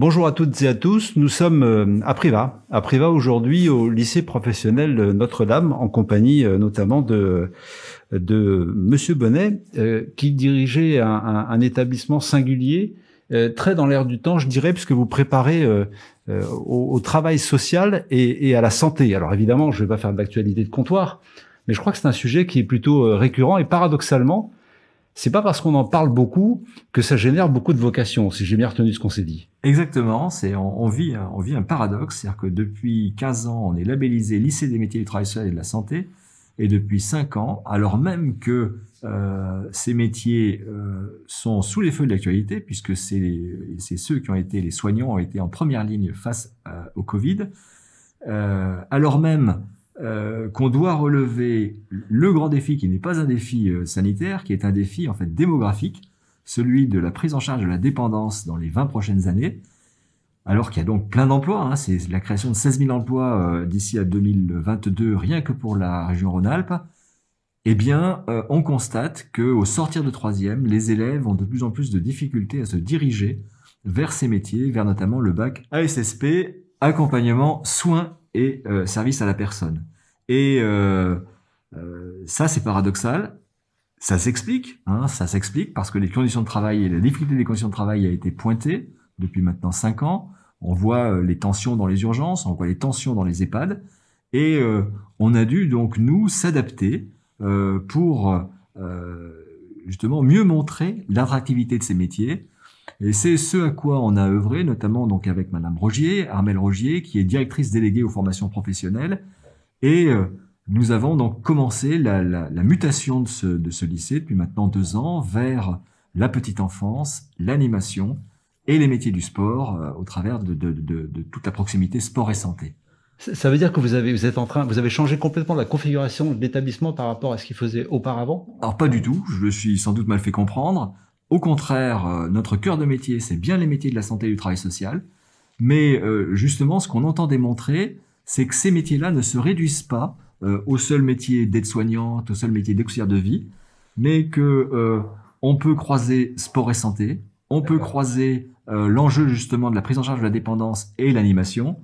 Bonjour à toutes et à tous. Nous sommes euh, à Priva. À Priva aujourd'hui au lycée professionnel Notre-Dame en compagnie euh, notamment de de monsieur Bonnet euh, qui dirigeait un, établissement singulier très dans l'air du temps, je dirais, puisque vous préparez au, travail social et, et, à la santé. Alors évidemment, je ne vais pas faire d'actualité de comptoir, mais je crois que c'est un sujet qui est plutôt récurrent et paradoxalement, c'est pas parce qu'on en parle beaucoup que ça génère beaucoup de vocations, si j'ai bien retenu ce qu'on s'est dit. Exactement, c'est on, vit euh, on vit un paradoxe, c'est-à-dire que depuis 15 ans, on est labellisé lycée des métiers du travail social et de la santé et depuis 5 ans, alors même que euh, ces métiers euh, sont sous les feux de l'actualité puisque c'est ceux qui ont été les soignants ont été en première ligne face au Covid, alors même euh, qu'on doit relever le grand défi qui n'est pas un défi euh, sanitaire, qui est un défi en fait démographique, celui de la prise en charge de la dépendance dans les 20 prochaines années, alors qu'il y a donc plein d'emplois. Hein. C'est la création de 16 000 emplois euh, d'ici à 2022, rien que pour la région Rhône-Alpes. Eh bien, on constate que au sortir de troisième, les élèves ont de plus en plus de difficultés à se diriger vers ces métiers, vers notamment le bac ASSP, accompagnement, soins et euh, service à la personne. Et euh, euh, ça, c'est paradoxal. Ça s'explique, hein, ça s'explique parce que les conditions de travail et la difficulté des conditions de travail a été pointée depuis maintenant 5 ans. On voit les tensions dans les urgences, on voit les tensions dans les EHPAD, et on a dû donc nous s'adapter pour justement mieux montrer l'attractivité de ces métiers, et c'est ce à quoi on a œuvré, notamment donc avec Madame Rogier, Armelle Rogier, qui est directrice déléguée aux formations professionnelles. Et euh, nous avons donc commencé la, mutation de ce, lycée depuis maintenant deux ans vers la petite enfance, l'animation et les métiers du sport euh, au travers de, toute la proximité sport et santé. Ça veut dire que vous avez, vous êtes en train, vous avez changé complètement la configuration de l'établissement par rapport à ce qu'il faisait auparavant Alors pas du tout, je me suis sans doute mal fait comprendre. Au contraire, euh, notre cœur de métier, c'est bien les métiers de la santé et du travail social. Mais euh, justement, ce qu'on entend démontrer, c'est que ces métiers-là ne se réduisent pas euh, au seul métier d'aide-soignante, au seul métier d'auxiliaire de vie, mais que on peut croiser sport et santé, on peut croiser l'enjeu justement de la prise en charge de la dépendance et l'animation.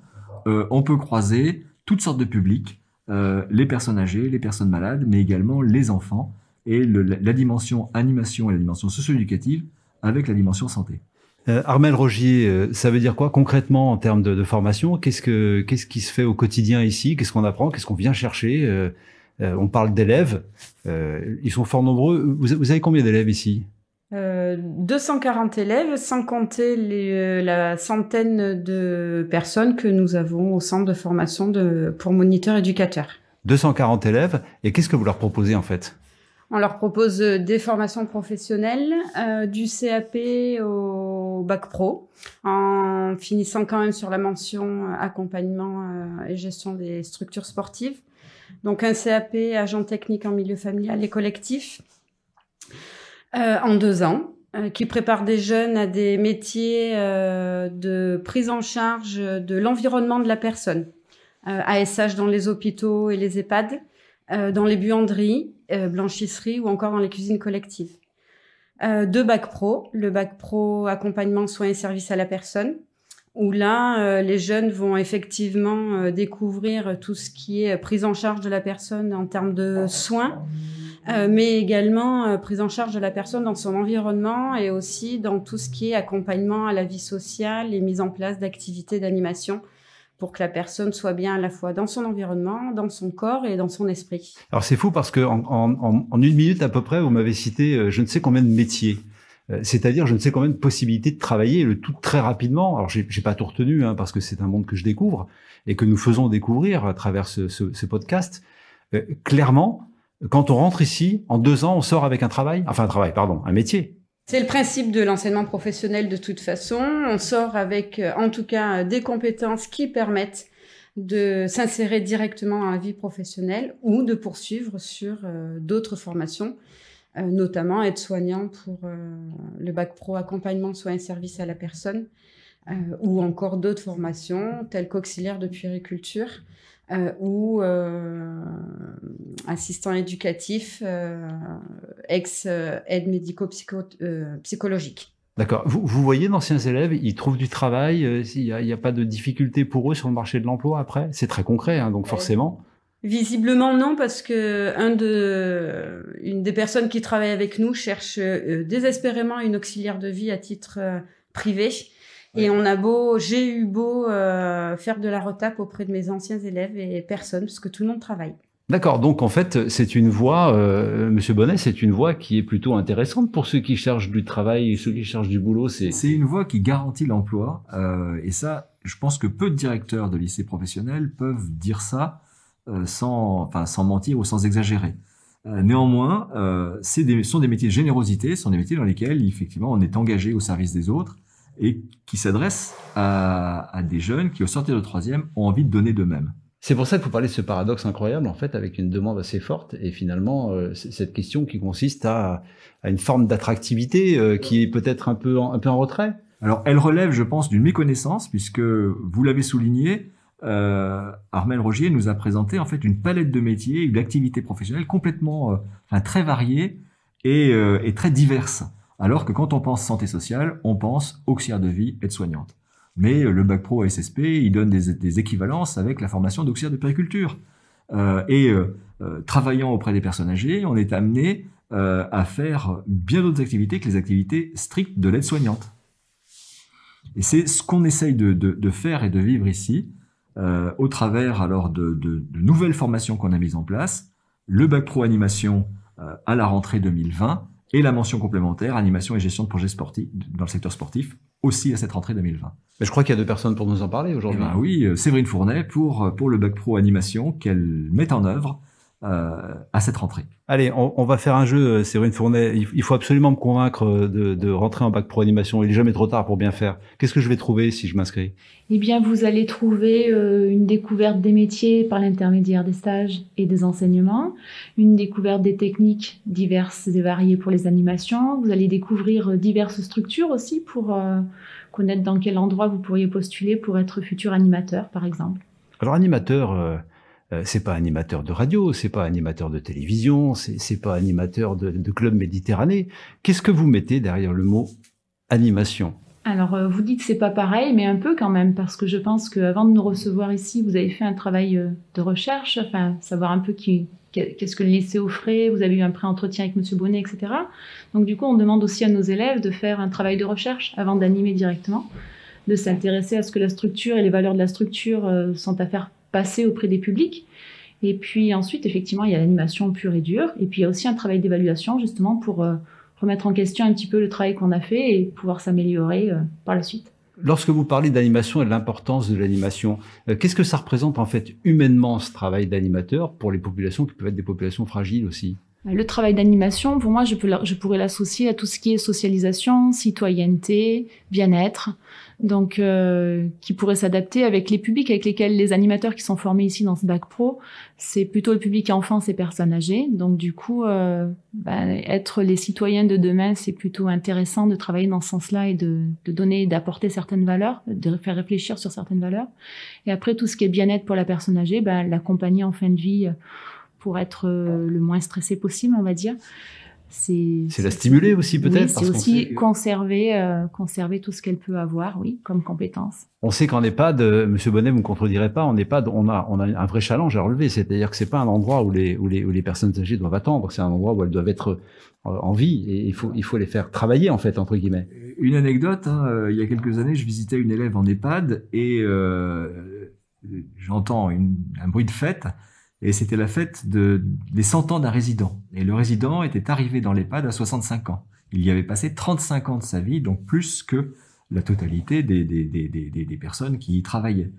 on peut croiser toutes sortes de publics, les personnes âgées, les personnes malades, mais également les enfants et la dimension animation et la dimension socio-éducative avec la dimension santé. Euh, Armel Rogier, euh, ça veut dire quoi concrètement en termes de, formation Qu'est-ce qui se fait au quotidien ici Qu'est-ce qu'on apprend Qu'est-ce qu'on vient chercher euh, On parle d'élèves, ils sont fort nombreux. Vous, avez combien d'élèves ici 240 élèves, sans compter la centaine de personnes que nous avons au centre de formation pour moniteurs éducateurs. 240 élèves, et qu'est-ce que vous leur proposez en fait on leur propose euh, des formations professionnelles, euh, du CAP au bac pro, en finissant quand même sur la mention euh, accompagnement et gestion des structures sportives. Donc un CAP agent technique en milieu familial et collectif en deux ans qui prépare des jeunes à des métiers de prise en charge de l'environnement de la personne, ASH dans les hôpitaux et les EHPAD, euh, dans les buanderies, euh, blanchisseries ou encore dans les cuisines collectives. Euh, deux bacs pro, le bac pro accompagnement soins et services à la personne, où là, les jeunes vont effectivement découvrir tout ce qui est prise en charge de la personne en termes de soins, mais également prise en charge de la personne dans son environnement et aussi dans tout ce qui est accompagnement à la vie sociale et mise en place d'activités d'animation pour que la personne soit bien à la fois dans son environnement, dans son corps et dans son esprit. Alors c'est fou parce que en, une minute à peu près, vous m'avez cité euh, je ne sais combien de métiers. Euh, c'est-à-dire, je ne sais combien de possibilités de travailler, le tout très rapidement. Alors, j'ai pas tout retenu, hein, parce que c'est un monde que je découvre et que nous faisons découvrir à travers ce, podcast. Euh, clairement, quand on rentre ici, en deux ans, on sort avec un travail, enfin un travail, pardon, un métier. C'est le principe de l'enseignement professionnel de toute façon. On sort avec, euh, en tout cas, des compétences qui permettent de s'insérer directement à la vie professionnelle ou de poursuivre sur euh, d'autres formations, euh, notamment être soignant pour le bac pro accompagnement soins et services à la personne ou encore d'autres formations telles qu'auxiliaire de puériculture. Euh, ou euh, assistant éducatif, euh, ex-aide médico-psychologique. D'accord. Vous, voyez d'anciens élèves, ils trouvent du travail, il n'y a, pas de difficulté pour eux sur le marché de l'emploi après C'est très concret, hein, donc forcément. Visiblement non, parce que une des personnes qui travaille avec nous cherche désespérément une auxiliaire de vie à titre privé. Et on a beau, j'ai eu beau euh, faire de la retape auprès de mes anciens élèves et personne, parce que tout le monde travaille. D'accord, donc en fait, c'est une voie, euh, Monsieur Bonnet, c'est une voie qui est plutôt intéressante pour ceux qui cherchent du travail ceux qui cherchent du boulot. C'est une voie qui garantit l'emploi, euh, et ça, je pense que peu de directeurs de lycées professionnels peuvent dire ça sans, sans mentir ou sans exagérer. néanmoins, ce sont des métiers de générosité, ce sont des métiers dans lesquels effectivement on est engagé au service des autres et qui s'adresse à, des jeunes qui, au sortir de troisième, ont envie de donner d'eux-mêmes. C'est pour ça que vous parlez de ce paradoxe incroyable, en fait, avec une demande assez forte, et finalement, euh, cette question qui consiste à, une forme d'attractivité euh, qui est peut-être un peu, en, un peu en retrait. Alors, elle relève, je pense, d'une méconnaissance, puisque vous l'avez souligné, euh, Armel Rogier nous a présenté en fait une palette de métiers, une activité professionnelle complètement, euh, enfin, très variée et, et très diverse. Alors que quand on pense santé sociale, on pense auxiliaire de vie, aide-soignante. Mais le bac pro SSP, il donne des, équivalences avec la formation d'auxiliaire de périculture. Euh, et euh, euh, travaillant auprès des personnes âgées, on est amené à faire bien d'autres activités que les activités strictes de l'aide-soignante. Et c'est ce qu'on essaye de, faire et de vivre ici, au travers alors de, de nouvelles formations qu'on a mises en place, le bac pro animation à la rentrée 2020 et la mention complémentaire, animation et gestion de projets sportifs dans le secteur sportif, aussi à cette rentrée 2020. Mais je crois qu'il y a deux personnes pour nous en parler aujourd'hui. Eh ben oui, euh, Séverine Fournet pour, euh, pour le Bac Pro Animation qu'elle met en œuvre euh, à cette rentrée. Allez, on, va faire un jeu, C'est euh, une Il, il faut absolument me convaincre euh, de, rentrer en bac pro animation. Il n'est jamais trop tard pour bien faire. Qu'est-ce que je vais trouver si je m'inscris Eh bien, vous allez trouver une découverte des métiers par l'intermédiaire des stages et des enseignements, une découverte des techniques diverses et variées pour les animations. Vous allez découvrir diverses structures aussi pour connaître dans quel endroit vous pourriez postuler pour être futur animateur, par exemple. Alors, animateur euh, c'est pas animateur de radio, c'est pas animateur de télévision, c'est pas animateur de, club Méditerranée. Qu'est-ce que vous mettez derrière le mot animation alors, euh, vous dites c'est pas pareil, mais un peu quand même, parce que je pense qu'avant de nous recevoir ici, vous avez fait un travail euh, de recherche, enfin, savoir un peu qui, qu'est-ce que le lycée offrait, vous avez eu un pré-entretien avec M. Bonnet, etc. Donc, du coup, on demande aussi à nos élèves de faire un travail de recherche avant d'animer directement, de s'intéresser à ce que la structure et les valeurs de la structure sont à faire passer auprès des publics. Et puis ensuite, effectivement, il y a l'animation pure et dure. Et puis il y a aussi un travail d'évaluation, justement, pour euh, remettre en question un petit peu le travail qu'on a fait et pouvoir s'améliorer euh, par la suite. Lorsque vous parlez d'animation et de l'importance de l'animation, euh, qu'est-ce que ça représente en fait humainement ce travail d'animateur pour les populations qui peuvent être des populations fragiles aussi le travail d'animation, pour moi, je, peux, je pourrais l'associer à tout ce qui est socialisation, citoyenneté, bien-être, donc euh, qui pourrait s'adapter avec les publics avec lesquels les animateurs qui sont formés ici dans ce bac pro, c'est plutôt le public enfant, et personnes âgées. Donc du coup, euh, bah, être les citoyens de demain, c'est plutôt intéressant de travailler dans ce sens-là et de, donner, d'apporter certaines valeurs, de faire réfléchir sur certaines valeurs. Et après, tout ce qui est bien-être pour la personne âgée, ben, l'accompagner en fin de vie pour être euh, le moins stressé possible, on va dire. C'est la stimuler aussi peut-être. c'est aussi conserver, euh, conserver tout ce qu'elle peut avoir, oui, comme compétence. On sait qu'en EHPAD, M. Euh, Monsieur Bonnet, vous ne me contredirez pas, en EHPAD, on a, on a un vrai challenge à relever. C'est-à-dire que c'est pas un endroit où les, où les, les personnes âgées doivent attendre, c'est un endroit où elles doivent être en vie et il faut, il faut les faire travailler en fait, entre guillemets. Une anecdote, hein, il y a quelques années, je visitais une élève en EHPAD et j'entends un bruit de fête et c'était la fête des 100 ans d'un résident. Et le résident était arrivé dans l'EHPAD à 65 ans. Il y avait passé 35 ans de sa vie, donc plus que la totalité des, des, personnes qui y travaillaient.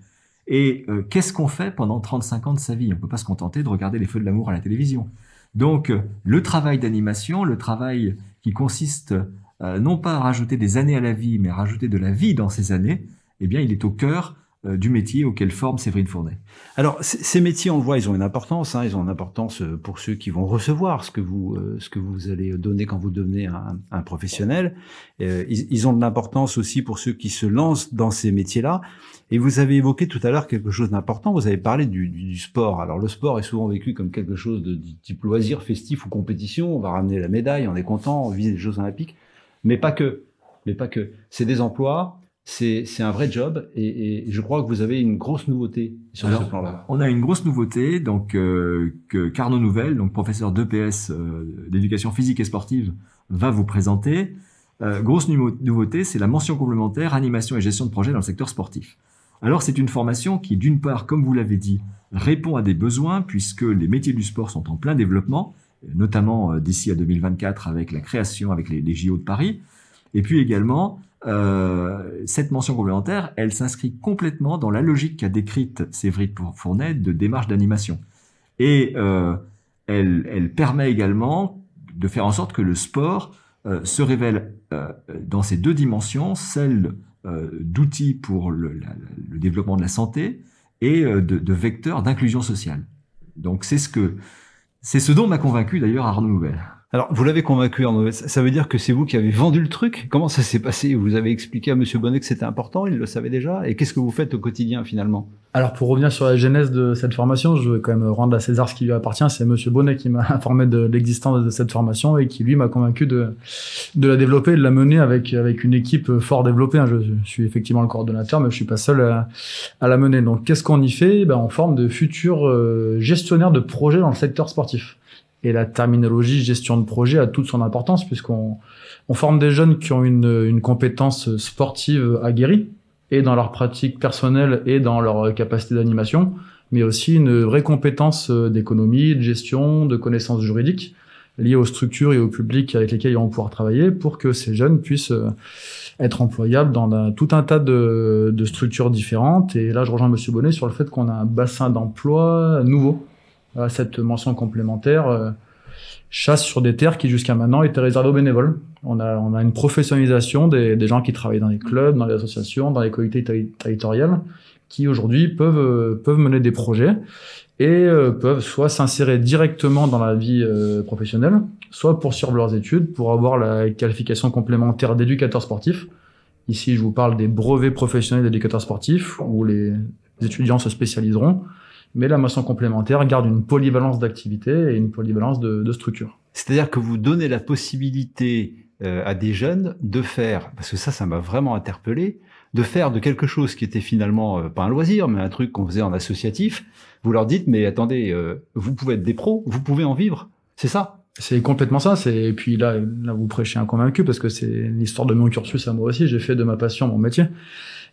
Et euh, qu'est-ce qu'on fait pendant 35 ans de sa vie On ne peut pas se contenter de regarder les feux de l'amour à la télévision. Donc euh, le travail d'animation, le travail qui consiste euh, non pas à rajouter des années à la vie, mais à rajouter de la vie dans ces années, eh bien il est au cœur euh, du métier auquel forme Séverine Fournet. Alors ces métiers, on le voit, ils ont une importance. Hein. ils ont une importance euh, pour ceux qui vont recevoir ce que vous euh, ce que vous allez donner quand vous devenez un, professionnel. ils, ont de l'importance aussi pour ceux qui se lancent dans ces métiers-là. Et vous avez évoqué tout à l'heure quelque chose d'important. Vous avez parlé du, sport. Alors le sport est souvent vécu comme quelque chose de, type loisir, festif ou compétition. On va ramener la médaille, on est content, on vise les Jeux Olympiques, mais pas que. Mais pas que. C'est des emplois c'est, un vrai job et, je crois que vous avez une grosse nouveauté sur ce plan-là. On a une grosse nouveauté donc euh, que Carnot Nouvelle, donc professeur d'EPS euh, d'éducation physique et sportive, va vous présenter. Euh, grosse nouveauté, c'est la mention complémentaire animation et gestion de projet dans le secteur sportif. Alors c'est une formation qui, d'une part, comme vous l'avez dit, répond à des besoins puisque les métiers du sport sont en plein développement, notamment d'ici à 2024 avec la création, avec les JO de Paris, et puis également euh, cette mention complémentaire, elle s'inscrit complètement dans la logique qu'a décrite Séverine Fournet de démarche d'animation. Et euh, elle, permet également de faire en sorte que le sport euh, se révèle dans ces deux dimensions, celle d'outils pour le, développement de la santé et de, de vecteurs d'inclusion sociale. Donc c'est ce ce dont m'a convaincu d'ailleurs Arnaud Nouvelle. Alors, vous l'avez convaincu, Ça veut dire que c'est vous qui avez vendu le truc Comment ça s'est passé Vous avez expliqué à Monsieur Bonnet que c'était important, il le savait déjà. Et qu'est-ce que vous faites au quotidien, finalement Alors, pour revenir sur la genèse de cette formation, je veux quand même rendre à César ce qui lui appartient. C'est Monsieur Bonnet qui m'a informé de l'existence de cette formation et qui, lui, m'a convaincu de, de la développer et de la mener avec, avec une équipe fort développée. Hein. Je, suis effectivement le coordonnateur, mais je suis pas seul à, la mener. Donc, qu'est-ce qu'on y fait ben, On forme de futurs euh, gestionnaires de projets dans le secteur sportif et la terminologie gestion de projet a toute son importance puisqu'on on forme des jeunes qui ont une, compétence sportive aguerrie et dans leur pratique personnelle et dans leur capacité d'animation, mais aussi une vraie compétence d'économie, de gestion, de connaissances juridiques liées aux structures et au public avec lesquels ils vont pouvoir travailler pour que ces jeunes puissent être employables dans tout un tas de, de structures différentes. Et là, je rejoins Monsieur Bonnet sur le fait qu'on a un bassin d'emploi nouveau cette mention complémentaire euh, chasse sur des terres qui jusqu'à maintenant étaient réservées aux bénévoles. On a, une professionnalisation des, gens qui travaillent dans les clubs, dans les associations, dans les collectivités territoriales, qui aujourd'hui euh, peuvent, mener des projets et euh, peuvent soit s'insérer directement dans la vie professionnelle, soit poursuivre leurs études pour avoir la qualification complémentaire d'éducateur sportif. Ici, je vous parle des brevets professionnels d'éducateur sportif, où les étudiants se spécialiseront mais la moisson complémentaire garde une polyvalence d'activité et une polyvalence de, structure. C'est-à-dire que vous donnez la possibilité euh, à des jeunes de faire, parce que ça, ça m'a vraiment interpellé, de faire de quelque chose qui était finalement euh, pas un loisir, mais un truc qu'on faisait en associatif, vous leur dites, mais attendez, euh, vous pouvez être des pros, vous pouvez en vivre, c'est ça c'est complètement ça. C'est et puis là, là vous prêchez un convaincu parce que c'est l'histoire de mon cursus à moi aussi. J'ai fait de ma passion mon métier.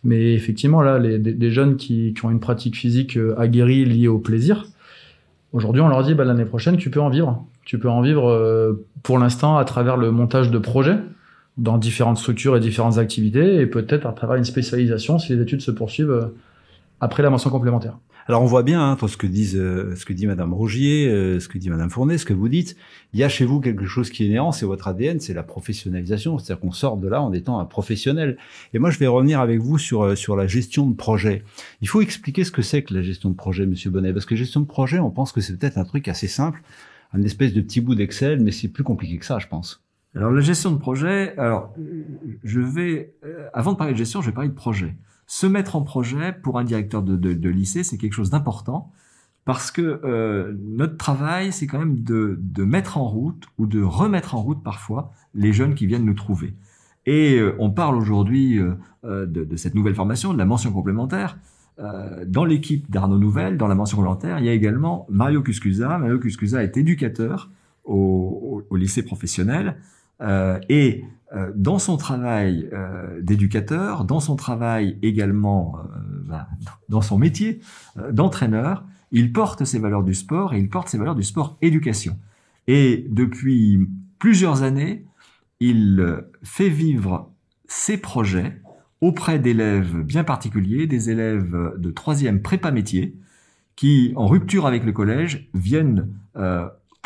Mais effectivement, là, les, des, jeunes qui, qui, ont une pratique physique euh, aguerrie liée au plaisir, aujourd'hui, on leur dit bah, l'année prochaine, tu peux en vivre. Tu peux en vivre euh, pour l'instant à travers le montage de projets dans différentes structures et différentes activités et peut-être à travers une spécialisation si les études se poursuivent euh, après la mention complémentaire. Alors on voit bien hein, ce que disent, euh, ce que dit Madame Rogier, euh, ce que dit Madame Fournet, ce que vous dites. Il y a chez vous quelque chose qui est néant, c'est votre ADN, c'est la professionnalisation, c'est-à-dire qu'on sort de là en étant un professionnel. Et moi, je vais revenir avec vous sur euh, sur la gestion de projet. Il faut expliquer ce que c'est que la gestion de projet, Monsieur Bonnet, parce que gestion de projet, on pense que c'est peut-être un truc assez simple, un espèce de petit bout d'Excel, mais c'est plus compliqué que ça, je pense. Alors la gestion de projet, alors je vais, avant de parler de gestion, je vais parler de projet se mettre en projet pour un directeur de, lycée, c'est quelque chose d'important parce que euh, notre travail, c'est quand même de, mettre en route ou de remettre en route parfois les jeunes qui viennent nous trouver. Et euh, on parle aujourd'hui euh, de, cette nouvelle formation, de la mention complémentaire. dans l'équipe d'Arnaud Nouvelle, dans la mention complémentaire, il y a également Mario Cuscusa. Mario Cuscusa est éducateur au lycée professionnel. Euh, et euh, dans son travail euh, d'éducateur, dans son travail également, ben, dans son métier d'entraîneur, il porte ses valeurs du sport et il porte ses valeurs du sport éducation. Et depuis plusieurs années, il fait vivre ses projets auprès d'élèves bien particuliers, des élèves de troisième prépa métier, qui, en rupture avec le collège, viennent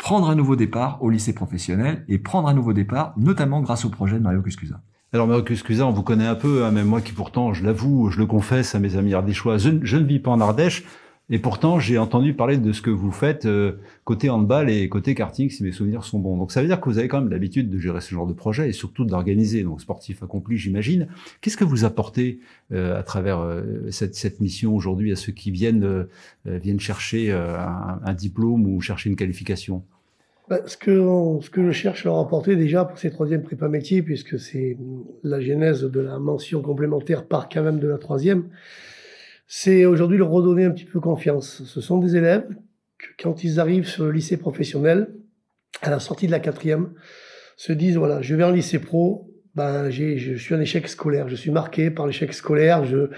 prendre un nouveau départ au lycée professionnel et prendre un nouveau départ, notamment grâce au projet de Mario Cuscusa. Alors Mario Cuscusa, on vous connaît un peu, hein, même moi qui pourtant, je l'avoue, je le confesse à mes amis ardéchois, je ne vis pas en Ardèche, et pourtant, j'ai entendu parler de ce que vous faites euh, côté handball et côté karting, si mes souvenirs sont bons. Donc ça veut dire que vous avez quand même l'habitude de gérer ce genre de projet et surtout d'organiser. Donc sportif accompli, j'imagine. Qu'est-ce que vous apportez euh, à travers euh, cette, mission aujourd'hui à ceux qui viennent, viennent chercher un, diplôme ou chercher une qualification bah, ce, que ce que je cherche à leur apporter déjà pour ces troisièmes prépa métiers, puisque c'est la genèse de la mention complémentaire par quand même de la troisième, c'est aujourd'hui leur redonner un petit peu confiance. Ce sont des élèves que, quand ils arrivent sur le lycée professionnel, à la sortie de la quatrième, se disent voilà, je vais en lycée pro, ben j'ai, je suis un échec scolaire, je suis marqué par l'échec scolaire, je,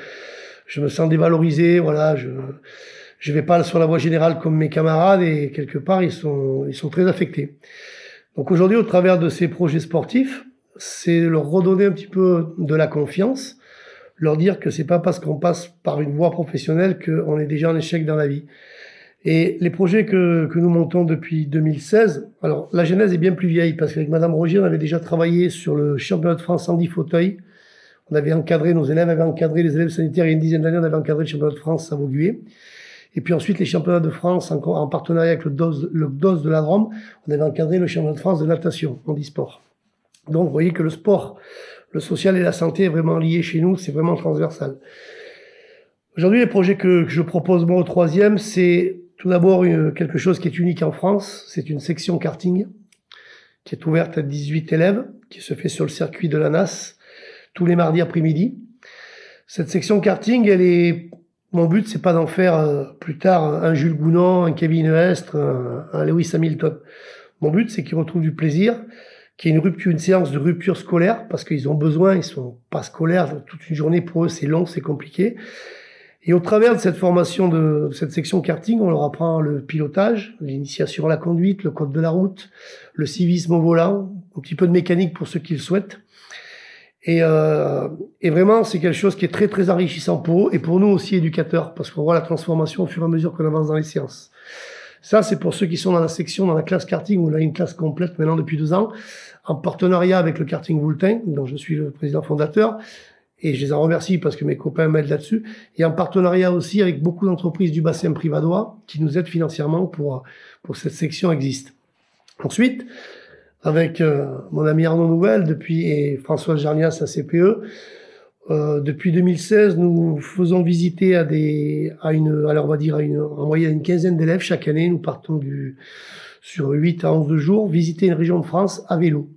je me sens dévalorisé, voilà, je je vais pas sur la voie générale comme mes camarades et quelque part ils sont ils sont très affectés. Donc aujourd'hui, au travers de ces projets sportifs, c'est leur redonner un petit peu de la confiance leur dire que c'est pas parce qu'on passe par une voie professionnelle qu'on est déjà en échec dans la vie. Et les projets que, que nous montons depuis 2016, alors la genèse est bien plus vieille parce qu'avec Madame Roger, on avait déjà travaillé sur le championnat de France en 10 fauteuils. On avait encadré, nos élèves avaient encadré les élèves sanitaires il y a une dizaine d'années, on avait encadré le championnat de France à Vauguier. Et puis ensuite, les championnats de France, en, en partenariat avec le DOS, le DOS de la Drôme, on avait encadré le championnat de France de natation, en dit sport Donc, vous voyez que le sport le social et la santé est vraiment lié chez nous, c'est vraiment transversal. Aujourd'hui, les projets que, je propose moi au troisième, c'est tout d'abord euh, quelque chose qui est unique en France, c'est une section karting qui est ouverte à 18 élèves, qui se fait sur le circuit de la NAS tous les mardis après-midi. Cette section karting, elle est mon but, c'est pas d'en faire euh, plus tard un Jules Gounon, un Kevin Estre, un Lewis Hamilton. Mon but, c'est qu'ils retrouvent du plaisir, qui est une rupture, une séance de rupture scolaire, parce qu'ils ont besoin, ils sont pas scolaires, toute une journée pour eux, c'est long, c'est compliqué. Et au travers de cette formation de, cette section karting, on leur apprend le pilotage, l'initiation à la conduite, le code de la route, le civisme au volant, un petit peu de mécanique pour ceux qui le souhaitent. Et, euh, et vraiment, c'est quelque chose qui est très très enrichissant pour eux et pour nous aussi éducateurs, parce qu'on voit la transformation au fur et à mesure qu'on avance dans les séances. Ça, c'est pour ceux qui sont dans la section, dans la classe karting, où on a une classe complète maintenant depuis deux ans, en partenariat avec le karting Woultin, dont je suis le président fondateur. Et je les en remercie parce que mes copains m'aident là-dessus. Et en partenariat aussi avec beaucoup d'entreprises du bassin privadois qui nous aident financièrement pour, pour cette section existe. Ensuite, avec euh, mon ami Arnaud Nouvel depuis et François Jarnias à CPE, euh, depuis 2016, nous faisons visiter à des, à une, alors on va dire à en moyenne une quinzaine d'élèves chaque année. Nous partons du, sur 8 à 11 jours, visiter une région de France à vélo.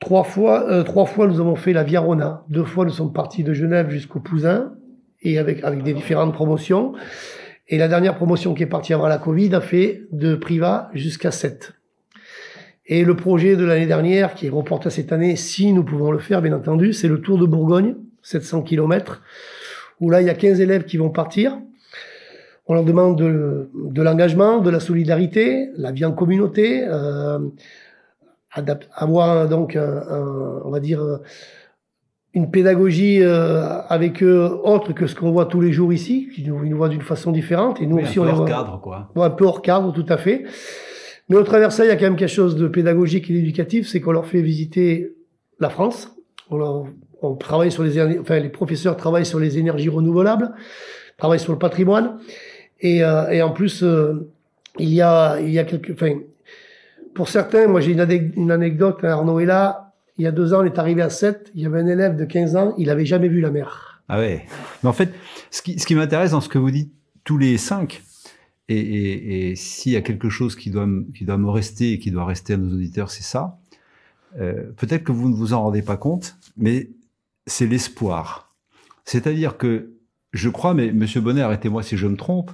Trois fois, euh, trois fois nous avons fait la Via Deux fois nous sommes partis de Genève jusqu'au Pouzin et avec, avec des différentes promotions. Et la dernière promotion qui est partie avant la Covid a fait de Priva jusqu'à 7. Et le projet de l'année dernière, qui est reporté à cette année, si nous pouvons le faire, bien entendu, c'est le Tour de Bourgogne, 700 km, où là, il y a 15 élèves qui vont partir. On leur demande de, l'engagement, de la solidarité, la vie en communauté, euh, avoir donc, un, on va dire, euh, une pédagogie euh, avec eux autre que ce qu'on voit tous les jours ici, qui nous, voit nous d'une façon différente. Et nous aussi, un peu hors cadre, quoi. un peu hors cadre, tout à fait. Mais au travers ça, il y a quand même quelque chose de pédagogique et d'éducatif, c'est qu'on leur fait visiter la France. On, on travaille sur les, enfin, les professeurs travaillent sur les énergies renouvelables, travaillent sur le patrimoine. Et, euh, et en plus, euh, il y a, il y a quelques, enfin, pour certains, moi j'ai une, anecdote, Arnaud est là, il y a deux ans, on est arrivé à 7, il y avait un élève de 15 ans, il n'avait jamais vu la mer. Ah ouais. Mais en fait, ce qui, ce qui m'intéresse dans ce que vous dites tous les cinq, et, s'il y a quelque chose qui doit, qui doit me rester et qui doit rester à nos auditeurs, c'est ça. Euh, Peut-être que vous ne vous en rendez pas compte, mais c'est l'espoir. C'est-à-dire que je crois, mais Monsieur Bonnet, arrêtez-moi si je me trompe,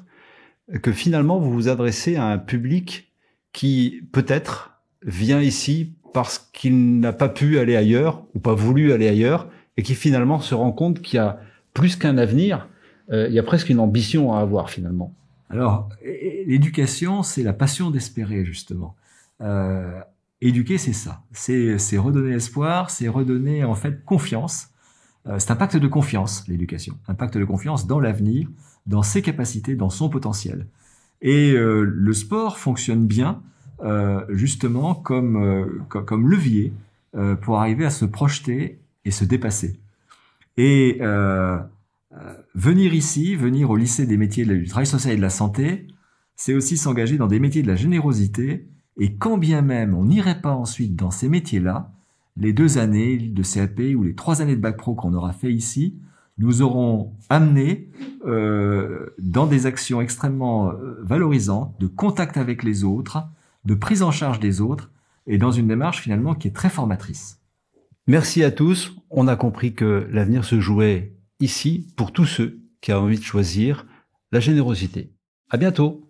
que finalement vous vous adressez à un public qui peut-être vient ici parce qu'il n'a pas pu aller ailleurs ou pas voulu aller ailleurs et qui finalement se rend compte qu'il y a plus qu'un avenir, euh, il y a presque une ambition à avoir finalement. Alors, l'éducation, c'est la passion d'espérer, justement. Euh, éduquer, c'est ça. C'est redonner espoir, c'est redonner, en fait, confiance. Euh, c'est un pacte de confiance, l'éducation. Un pacte de confiance dans l'avenir, dans ses capacités, dans son potentiel. Et euh, le sport fonctionne bien, justement, comme, comme levier pour arriver à se projeter et se dépasser. Et euh, venir ici, venir au lycée des métiers du travail social et de la santé, c'est aussi s'engager dans des métiers de la générosité. Et quand bien même on n'irait pas ensuite dans ces métiers-là, les deux années de CAP ou les trois années de bac pro qu'on aura fait ici nous auront amené euh, dans des actions extrêmement euh, valorisantes, de contact avec les autres, de prise en charge des autres, et dans une démarche finalement qui est très formatrice. Merci à tous. On a compris que l'avenir se jouait ici pour tous ceux qui ont envie de choisir la générosité. À bientôt!